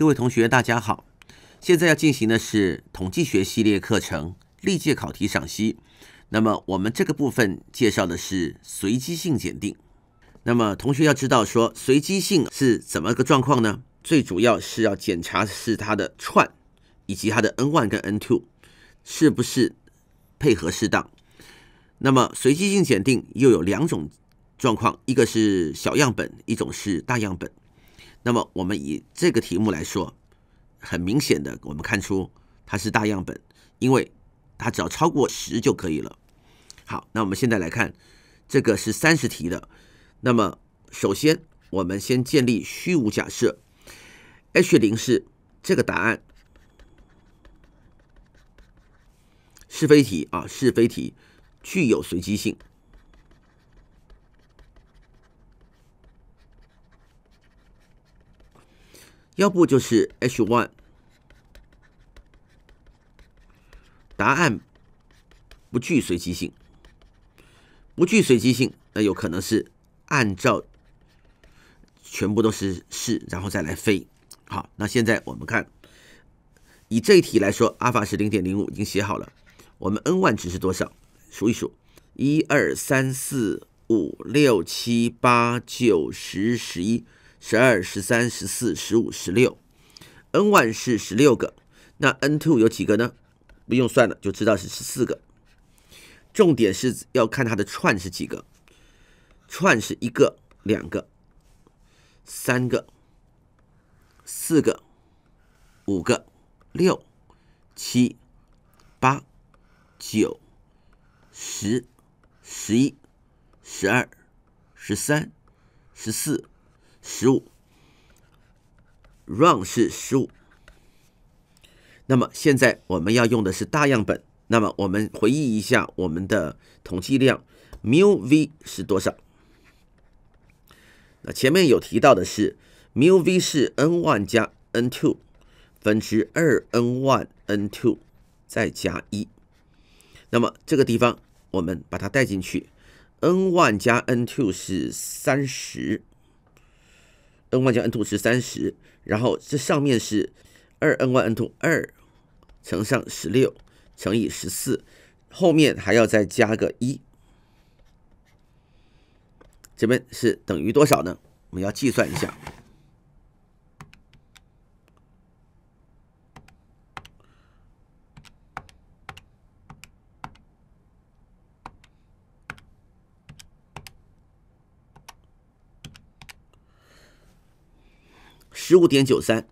各位同学，大家好。现在要进行的是统计学系列课程历届考题赏析。那么我们这个部分介绍的是随机性检定。那么同学要知道说随机性是怎么个状况呢？最主要是要检查是它的串以及它的 n one 跟 n two 是不是配合适当。那么随机性检定又有两种状况，一个是小样本，一种是大样本。那么我们以这个题目来说，很明显的，我们看出它是大样本，因为它只要超过十就可以了。好，那我们现在来看，这个是三十题的。那么首先，我们先建立虚无假设，H 零是这个答案，是非题啊，是非题具有随机性。要不就是 H 1，答案不具随机性，不具随机性，那有可能是按照全部都是是，然后再来飞。好，那现在我们看，以这一题来说，阿尔法是零点零五，已经写好了。我们 n 万值是多少？数一数，一二三四五六七八九十十一。十二、十三、十四、十五、十六，n one 是十六个，那 n two 有几个呢？不用算了，就知道是十四个。重点是要看它的串是几个，串是一个、两个、三个、四个、五个、六、七、八、九、十、十一、十二、十三、十四。十五，run 是十五。那么现在我们要用的是大样本，那么我们回忆一下我们的统计量 mu v 是多少？那前面有提到的是 mu v 是 n 万加 n two 分之二 n 万 n two 再加一。那么这个地方我们把它带进去，n 万加 n two 是三十。n 外加 n 2是三十，然后这上面是二 n 外 n 2二乘上十六乘以十四，后面还要再加个一，这边是等于多少呢？我们要计算一下。十五点九三，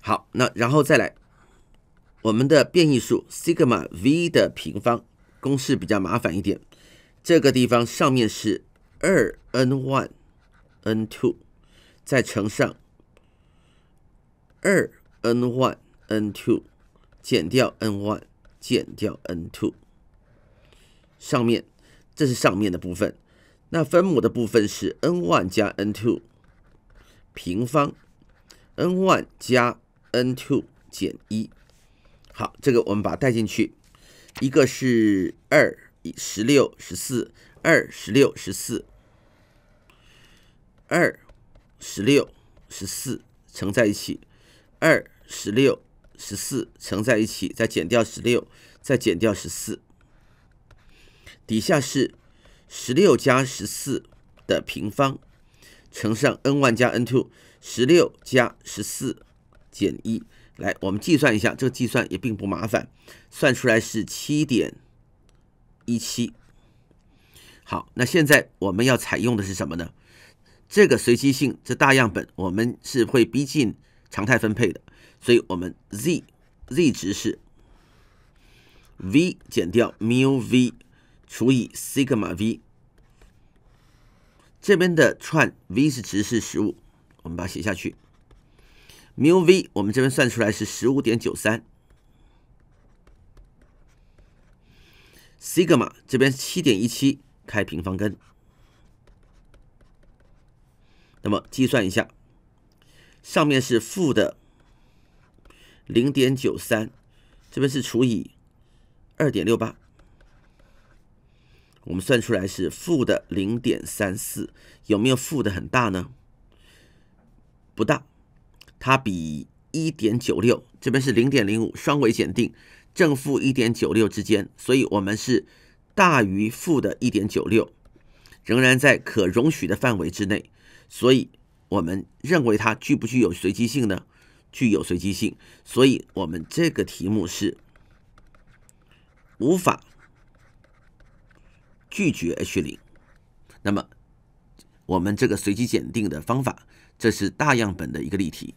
好，那然后再来，我们的变异数 sigma v 的平方公式比较麻烦一点，这个地方上面是二 n one n two，再乘上二 n one n two 减掉 n one 减掉 n two，上面这是上面的部分。那分母的部分是 n one 加 n two，平方，n one 加 n two 减一。好，这个我们把它带进去，一个是二十六十四，二十六十四，二十六十四乘在一起，二十六十四乘在一起，再减掉十六，再减掉十四。底下是。十六加十四的平方乘上 n one 加 n two，十六加十四减一，来，我们计算一下，这个计算也并不麻烦，算出来是七点一七。好，那现在我们要采用的是什么呢？这个随机性，这大样本，我们是会逼近常态分配的，所以我们 z z 值是 v 减掉 mu v 除以 sigma v。这边的串 v 是值是十五，我们把它写下去。mu v 我们这边算出来是十五点九三，西格玛这边七点一七开平方根。那么计算一下，上面是负的零点九三，这边是除以二点六八。我们算出来是负的零点三四，有没有负的很大呢？不大，它比一点九六，这边是零点零五，双尾检定，正负一点九六之间，所以我们是大于负的一点九六，仍然在可容许的范围之内，所以我们认为它具不具有随机性呢？具有随机性，所以我们这个题目是无法。拒绝 H 零，那么我们这个随机检定的方法，这是大样本的一个例题。